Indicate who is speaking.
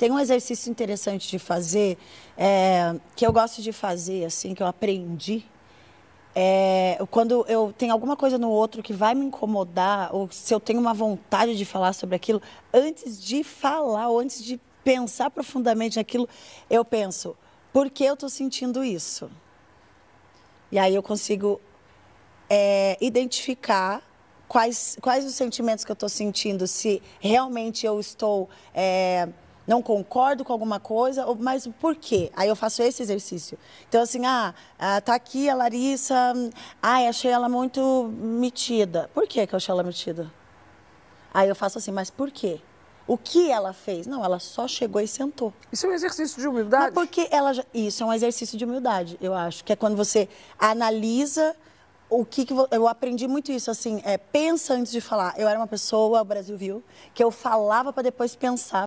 Speaker 1: Tem um exercício interessante de fazer, é, que eu gosto de fazer, assim, que eu aprendi. É, quando eu tenho alguma coisa no outro que vai me incomodar, ou se eu tenho uma vontade de falar sobre aquilo, antes de falar, ou antes de pensar profundamente naquilo, eu penso, por que eu estou sentindo isso? E aí eu consigo é, identificar quais, quais os sentimentos que eu estou sentindo, se realmente eu estou é, não concordo com alguma coisa, mas por quê? Aí eu faço esse exercício. Então, assim, ah, ah, tá aqui a Larissa, ai, achei ela muito metida. Por que, que eu achei ela metida? Aí eu faço assim, mas por quê? O que ela fez? Não, ela só chegou e sentou. Isso é um exercício de humildade? Mas porque ela já... Isso é um exercício de humildade, eu acho. Que é quando você analisa o que, que, eu aprendi muito isso assim é pensa antes de falar eu era uma pessoa o Brasil viu que eu falava para depois pensar